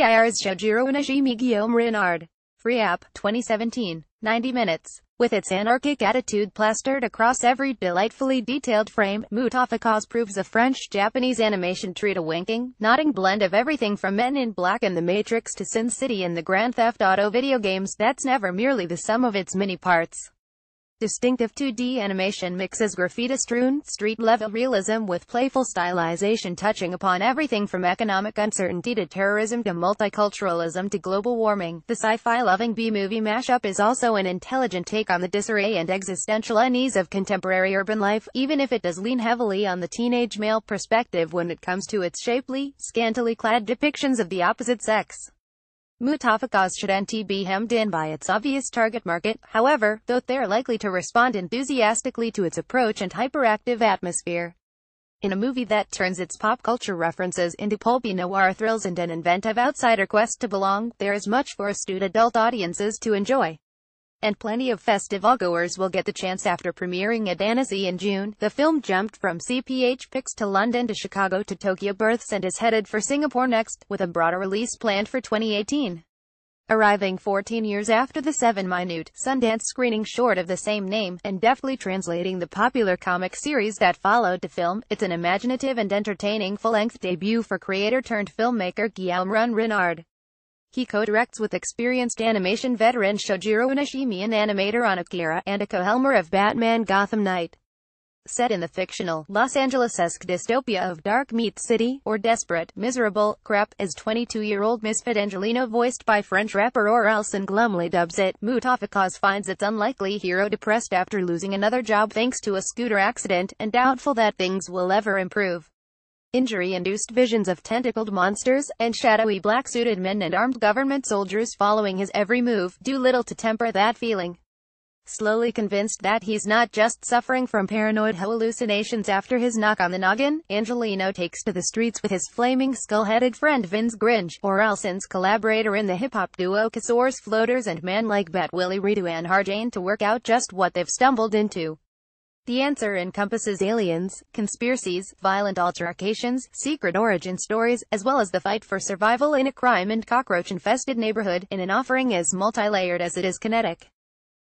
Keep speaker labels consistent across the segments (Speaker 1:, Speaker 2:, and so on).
Speaker 1: PIRs Guillaume Renard. Free app, 2017, 90 minutes. With its anarchic attitude plastered across every delightfully detailed frame, Mutafakaz proves a French-Japanese animation treat a winking, nodding blend of everything from Men in Black and The Matrix to Sin City and the Grand Theft Auto video games that's never merely the sum of its many parts. Distinctive 2D animation mixes graffiti-strewn, street-level realism with playful stylization touching upon everything from economic uncertainty to terrorism to multiculturalism to global warming. The sci-fi-loving B-movie mashup is also an intelligent take on the disarray and existential unease of contemporary urban life, even if it does lean heavily on the teenage male perspective when it comes to its shapely, scantily clad depictions of the opposite sex. Mutafakaz should NT be hemmed in by its obvious target market, however, though they're likely to respond enthusiastically to its approach and hyperactive atmosphere. In a movie that turns its pop culture references into pulpy noir thrills and an inventive outsider quest to belong, there is much for astute adult audiences to enjoy and plenty of festival goers will get the chance after premiering at Annecy in June. The film jumped from CPH Picks to London to Chicago to Tokyo Births and is headed for Singapore next, with a broader release planned for 2018. Arriving 14 years after the seven-minute Sundance screening short of the same name, and deftly translating the popular comic series that followed to film, it's an imaginative and entertaining full-length debut for creator-turned-filmmaker Guillaume Renard. He co-directs with experienced animation veteran Shojiro Nishimi an animator on Akira, and a co Helmer of Batman Gotham Knight. Set in the fictional, Los Angeles-esque dystopia of Dark Meat City, or Desperate, Miserable, Crap, as 22-year-old misfit Angelino voiced by French rapper Orelson glumly dubs it, Mutafikaz finds its unlikely hero depressed after losing another job thanks to a scooter accident, and doubtful that things will ever improve. Injury-induced visions of tentacled monsters, and shadowy black-suited men and armed government soldiers following his every move, do little to temper that feeling. Slowly convinced that he's not just suffering from paranoid hallucinations after his knock on the noggin, Angelino takes to the streets with his flaming skull-headed friend Vince Grinch, or Elson's collaborator in the hip-hop duo Casaur's Floaters and man like Bat Willie Redo and Harjane to work out just what they've stumbled into. The answer encompasses aliens, conspiracies, violent altercations, secret origin stories, as well as the fight for survival in a crime and cockroach-infested neighborhood, in an offering as multi-layered as it is kinetic.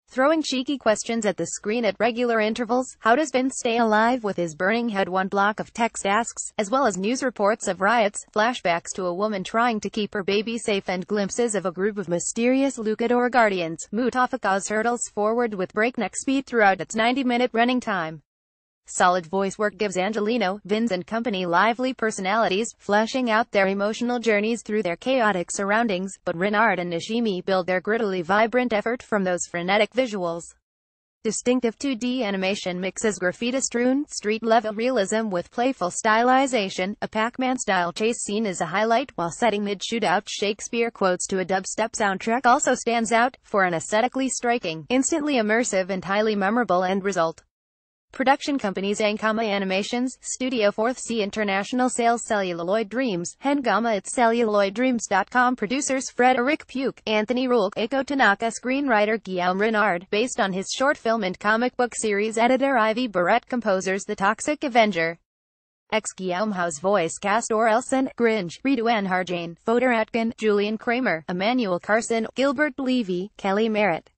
Speaker 1: Throwing cheeky questions at the screen at regular intervals, how does Vince stay alive with his burning head one block of text asks, as well as news reports of riots, flashbacks to a woman trying to keep her baby safe and glimpses of a group of mysterious Lucador guardians, Mutafaka's hurdles forward with breakneck speed throughout its 90-minute running time. Solid voice work gives Angelino, Vince and company lively personalities, fleshing out their emotional journeys through their chaotic surroundings, but Renard and Nishimi build their grittily vibrant effort from those frenetic visuals. Distinctive 2D animation mixes graffiti-strewn, street-level realism with playful stylization, a Pac-Man-style chase scene is a highlight, while setting mid-shootout Shakespeare quotes to a dubstep soundtrack also stands out, for an aesthetically striking, instantly immersive and highly memorable end result. Production companies Ankama Animations, Studio 4th C International Sales Celluloid Dreams, Hengama at celluloiddreams.com Producers Fred Eric Puke, Anthony Rulk, Iko Tanaka Screenwriter Guillaume Renard, based on his short film and comic book series Editor Ivy Barrett Composers The Toxic Avenger Ex Guillaume House voice cast Or Elson, Gringe, Ritu Anharjane, Fodor Atkin, Julian Kramer, Emmanuel Carson, Gilbert Levy, Kelly Merritt.